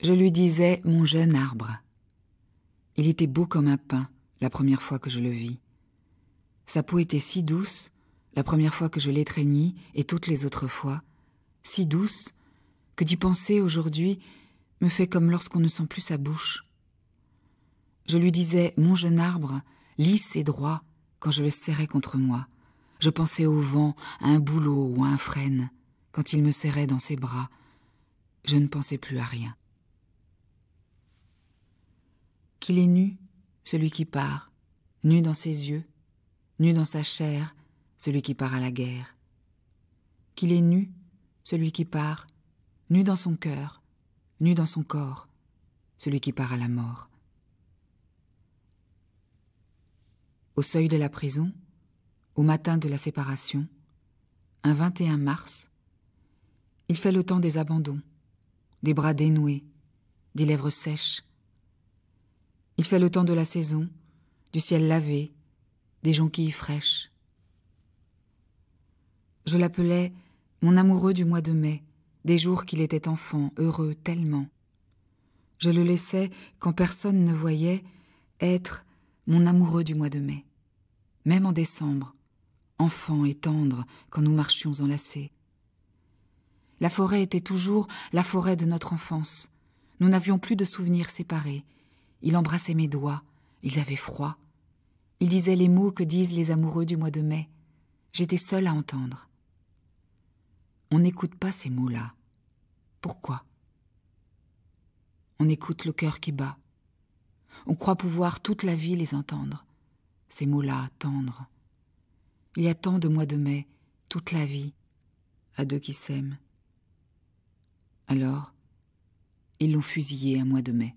Je lui disais mon jeune arbre. Il était beau comme un pain, la première fois que je le vis. Sa peau était si douce la première fois que je l'étreignis et toutes les autres fois, si douce que d'y penser aujourd'hui me fait comme lorsqu'on ne sent plus sa bouche. Je lui disais mon jeune arbre, lisse et droit, quand je le serrais contre moi. Je pensais au vent, à un boulot ou à un frêne, quand il me serrait dans ses bras. Je ne pensais plus à rien qu'il est nu, celui qui part, nu dans ses yeux, nu dans sa chair, celui qui part à la guerre. Qu'il est nu, celui qui part, nu dans son cœur, nu dans son corps, celui qui part à la mort. Au seuil de la prison, au matin de la séparation, un 21 mars, il fait le temps des abandons, des bras dénoués, des lèvres sèches, il fait le temps de la saison, du ciel lavé, des jonquilles fraîches. Je l'appelais mon amoureux du mois de mai, des jours qu'il était enfant, heureux tellement. Je le laissais, quand personne ne voyait, être mon amoureux du mois de mai. Même en décembre, enfant et tendre, quand nous marchions enlacés. La forêt était toujours la forêt de notre enfance. Nous n'avions plus de souvenirs séparés. Il embrassait mes doigts, ils avaient froid. Il disait les mots que disent les amoureux du mois de mai. J'étais seule à entendre. On n'écoute pas ces mots-là. Pourquoi On écoute le cœur qui bat. On croit pouvoir toute la vie les entendre. Ces mots-là, tendres. Il y a tant de mois de mai, toute la vie, à deux qui s'aiment. Alors, ils l'ont fusillé un mois de mai.